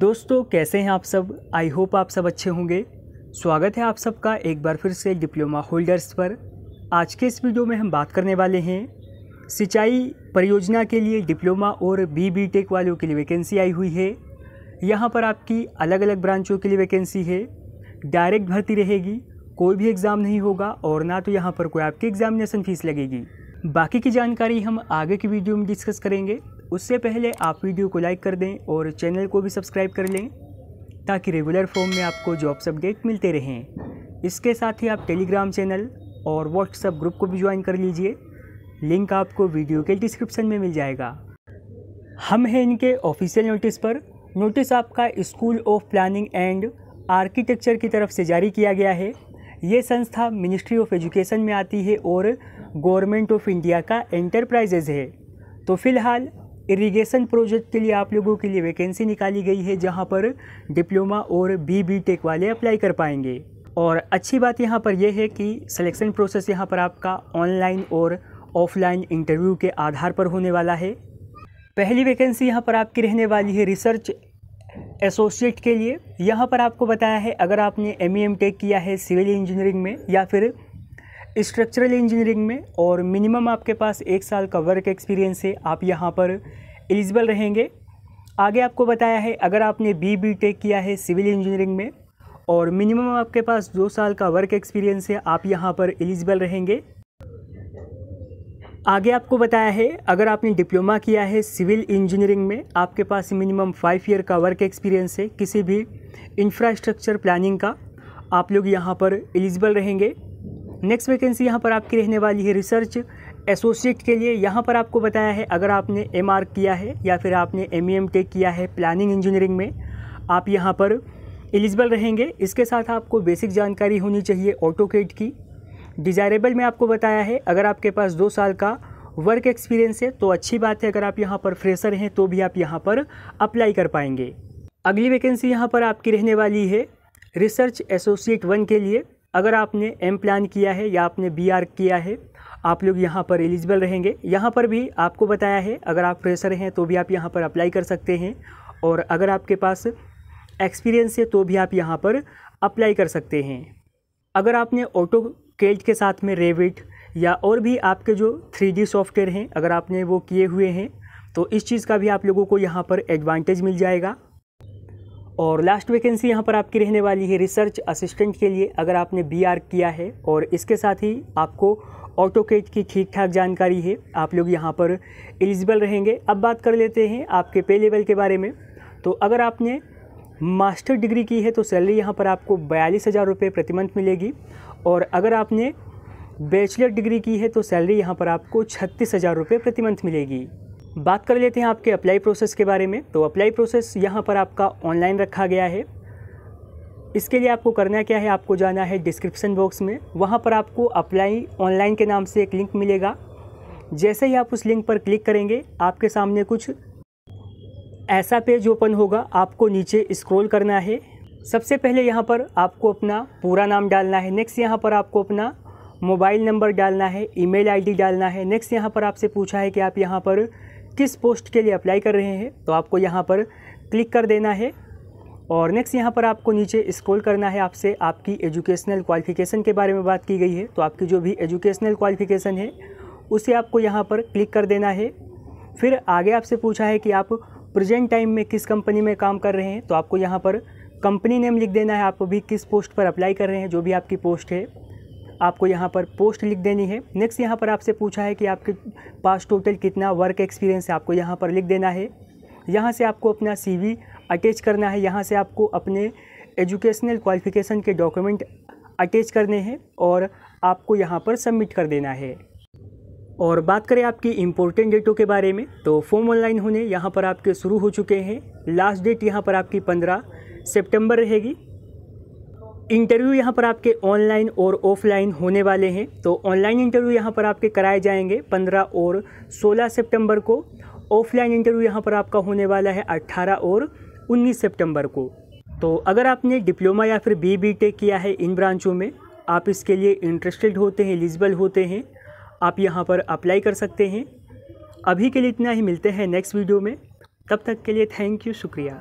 दोस्तों कैसे हैं आप सब आई होप आप सब अच्छे होंगे स्वागत है आप सबका एक बार फिर से डिप्लोमा होल्डर्स पर आज के इस वीडियो में हम बात करने वाले हैं सिंचाई परियोजना के लिए डिप्लोमा और बी बी टेक वालों के लिए वैकेंसी आई हुई है यहाँ पर आपकी अलग अलग ब्रांचों के लिए वैकेंसी है डायरेक्ट भर्ती रहेगी कोई भी एग्ज़ाम नहीं होगा और ना तो यहाँ पर कोई आपकी एग्ज़ामिनेसन फ़ीस लगेगी बाकी की जानकारी हम आगे की वीडियो में डिस्कस करेंगे उससे पहले आप वीडियो को लाइक कर दें और चैनल को भी सब्सक्राइब कर लें ताकि रेगुलर फॉर्म में आपको जॉब्स अपडेट मिलते रहें इसके साथ ही आप टेलीग्राम चैनल और व्हाट्सअप ग्रुप को भी ज्वाइन कर लीजिए लिंक आपको वीडियो के डिस्क्रिप्शन में मिल जाएगा हम हैं इनके ऑफिशियल नोटिस पर नोटिस आपका school of planning and architecture की तरफ से जारी किया गया है ये संस्था मिनिस्ट्री ऑफ एजुकेशन में आती है और गवर्नमेंट ऑफ इंडिया का एंटरप्राइजेज है तो फिलहाल इरिगेशन प्रोजेक्ट के लिए आप लोगों के लिए वैकेंसी निकाली गई है जहां पर डिप्लोमा और बी बी टेक वाले अप्लाई कर पाएंगे और अच्छी बात यहाँ पर यह है कि सिलेक्शन प्रोसेस यहाँ पर आपका ऑनलाइन और ऑफलाइन इंटरव्यू के आधार पर होने वाला है पहली वैकेंसी यहाँ पर आपकी रहने वाली है रिसर्च एसोसिएट के लिए यहाँ पर आपको बताया है अगर आपने एम ई एम टेक किया है सिविल इंजीनियरिंग में या फिर स्ट्रक्चरल इंजीनियरिंग में और मिनिमम आपके पास एक साल का वर्क एक्सपीरियंस है आप यहाँ पर एलिजिबल रहेंगे आगे आपको बताया है अगर आपने बी बी टेक किया है सिविल इंजीनियरिंग में और मिनिमम आपके पास दो साल का वर्क एक्सपीरियंस है आप यहाँ पर एलिजिबल रहेंगे आगे आपको बताया है अगर आपने डिप्लोमा किया है सिविल इंजीनियरिंग में आपके पास मिनिमम फाइव ईयर का वर्क एक्सपीरियंस है किसी भी इंफ्रास्ट्रक्चर प्लानिंग का आप लोग यहाँ पर एलिजिबल रहेंगे नेक्स्ट वैकेंसी यहाँ पर आपकी रहने वाली है रिसर्च एसोसिएट के लिए यहाँ पर आपको बताया है अगर आपने एम किया है या फिर आपने एम ई टेक किया है प्लानिंग इंजीनियरिंग में आप यहाँ पर एलिजिबल रहेंगे इसके साथ आपको बेसिक जानकारी होनी चाहिए ऑटो की डिज़ायरेबल में आपको बताया है अगर आपके पास दो साल का वर्क एक्सपीरियंस है तो अच्छी बात है अगर आप यहाँ पर फ्रेशर हैं तो भी आप यहाँ पर अप्लाई कर पाएंगे अगली वैकेंसी यहाँ पर आपकी रहने वाली है रिसर्च एसोसिएट वन के लिए अगर आपने एम प्लान किया है या आपने बी आर किया है आप लोग यहाँ पर एलिजिबल रहेंगे यहाँ पर भी आपको बताया है अगर आप फ्रेशर हैं तो भी आप यहाँ पर अप्लाई कर सकते हैं और अगर आपके पास एक्सपीरियंस है तो भी आप यहाँ पर अप्लाई कर सकते हैं अगर आपने ऑटो केल्ट के साथ में रेविट या और भी आपके जो थ्री सॉफ्टवेयर हैं अगर आपने वो किए हुए हैं तो इस चीज़ का भी आप लोगों को यहाँ पर एडवांटेज मिल जाएगा और लास्ट वैकेंसी यहाँ पर आपकी रहने वाली है रिसर्च असिस्टेंट के लिए अगर आपने बी किया है और इसके साथ ही आपको ऑटोकेट की ठीक ठाक जानकारी है आप लोग यहाँ पर एलिजिबल रहेंगे अब बात कर लेते हैं आपके पे लेवल के बारे में तो अगर आपने मास्टर डिग्री की है तो सैलरी यहाँ पर आपको बयालीस हज़ार रुपये प्रति मंथ मिलेगी और अगर आपने बैचलर डिग्री की है तो सैलरी यहाँ पर आपको छत्तीस हज़ार रुपये प्रति मंथ मिलेगी बात कर लेते हैं आपके अप्लाई प्रोसेस के बारे में तो अप्लाई प्रोसेस यहाँ पर आपका ऑनलाइन रखा गया है इसके लिए आपको करना क्या है आपको जाना है डिस्क्रिप्शन बॉक्स में वहाँ पर आपको अप्लाई ऑनलाइन के नाम से एक लिंक मिलेगा जैसे ही आप उस लिंक पर क्लिक करेंगे आपके सामने कुछ ऐसा पेज ओपन होगा आपको नीचे स्क्रॉल करना है सबसे पहले यहाँ पर आपको अपना पूरा नाम डालना है नेक्स्ट यहाँ पर आपको अपना मोबाइल नंबर डालना है ईमेल आईडी डालना है नेक्स्ट यहाँ पर आपसे पूछा है कि आप यहाँ पर किस पोस्ट के लिए अप्लाई कर रहे हैं तो आपको यहाँ पर क्लिक कर देना है और नेक्स्ट यहाँ पर आपको नीचे स्क्रॉल करना है आपसे आपकी एजुकेशनल क्वालिफ़िकेशन के बारे में बात की गई है तो आपकी जो भी एजुकेशनल क्वालिफ़िकेशन है उसे आपको यहाँ पर क्लिक कर देना है फिर आगे आपसे पूछा है कि आप प्रेजेंट टाइम में किस कंपनी में काम कर रहे हैं तो आपको यहाँ पर कंपनी नेम लिख देना है आप भी किस पोस्ट पर अप्लाई कर रहे हैं जो भी आपकी पोस्ट है आपको यहाँ पर पोस्ट लिख देनी है नेक्स्ट यहाँ पर आपसे पूछा है कि आपके पास टोटल कितना वर्क एक्सपीरियंस है आपको यहाँ पर लिख देना है यहाँ से आपको अपना सी अटैच करना है यहाँ से आपको अपने एजुकेशनल क्वालिफ़िकेशन के डॉक्यूमेंट अटैच करने हैं और आपको यहाँ पर सबमिट कर देना है और बात करें आपकी इम्पोर्टेंट डेटों के बारे में तो फॉर्म ऑनलाइन होने यहाँ पर आपके शुरू हो चुके हैं लास्ट डेट यहाँ पर आपकी पंद्रह सितंबर रहेगी इंटरव्यू यहाँ पर आपके ऑनलाइन और ऑफलाइन होने वाले हैं तो ऑनलाइन इंटरव्यू यहाँ पर आपके कराए जाएंगे 15 और 16 सितंबर को ऑफलाइन इंटरव्यू यहाँ पर आपका होने वाला है 18 और 19 सितंबर को तो अगर आपने डिप्लोमा या फिर बी बी टेक किया है इन ब्रांचों में आप इसके लिए इंटरेस्टेड होते हैं एलिजिबल होते हैं आप यहाँ पर अप्लाई कर सकते हैं अभी के लिए इतना ही मिलते हैं नेक्स्ट वीडियो में तब तक के लिए थैंक यू शुक्रिया